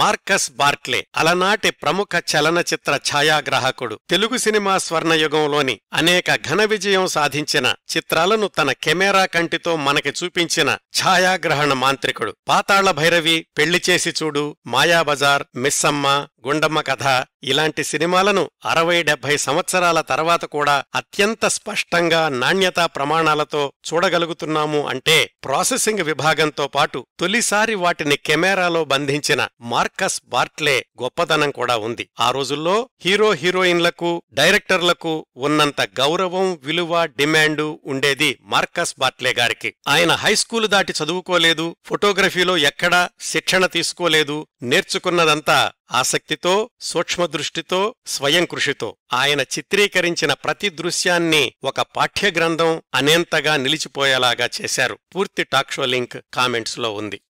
Marcus Barclay అలనాటి ప్రముఖ చలనచిత్ర ఛాయాగ్రాహకుడు తెలుగు సినిమా స్వర్ణయుగంలోని అనేక ఘన విజయం సాధించిన చిత్రాలను తన కెమెరా కంటితో మనకి చూపించిన ఛాయాగ్రహణ మాంత్రికుడు పాతాళ భైరవి పెళ్లి చేసి చూడు మాయాబజార్ మిస్సమ్మ గుండమ్మ కథ ఇలాంటి సినిమాలను అరవై డెబ్బై సంవత్సరాల తర్వాత కూడా అత్యంత స్పష్టంగా నాణ్యతా ప్రమాణాలతో చూడగలుగుతున్నాము అంటే ప్రాసెసింగ్ విభాగంతో పాటు తొలిసారి వాటిని కెమెరాలో బంధించిన మార్కస్ బార్ట్లే గొప్పదనం కూడా ఉంది ఆ రోజుల్లో హీరో హీరోయిన్లకు డైరెక్టర్లకు ఉన్నంత గౌరవం విలువ డిమాండు ఉండేది మార్కస్ బార్ట్లే గారికి ఆయన హైస్కూలు దాటి చదువుకోలేదు ఫోటోగ్రఫీలో ఎక్కడా శిక్షణ తీసుకోలేదు నేర్చుకున్నదంతా ఆసక్తితో సూక్ష్మదృష్టితో స్వయం కృషితో ఆయన చిత్రీకరించిన ప్రతి దృశ్యాన్ని ఒక పాఠ్యగ్రంథం అనేంతగా నిలిచిపోయేలాగా చేశారు పూర్తి టాక్షో లింక్ కామెంట్స్లో ఉంది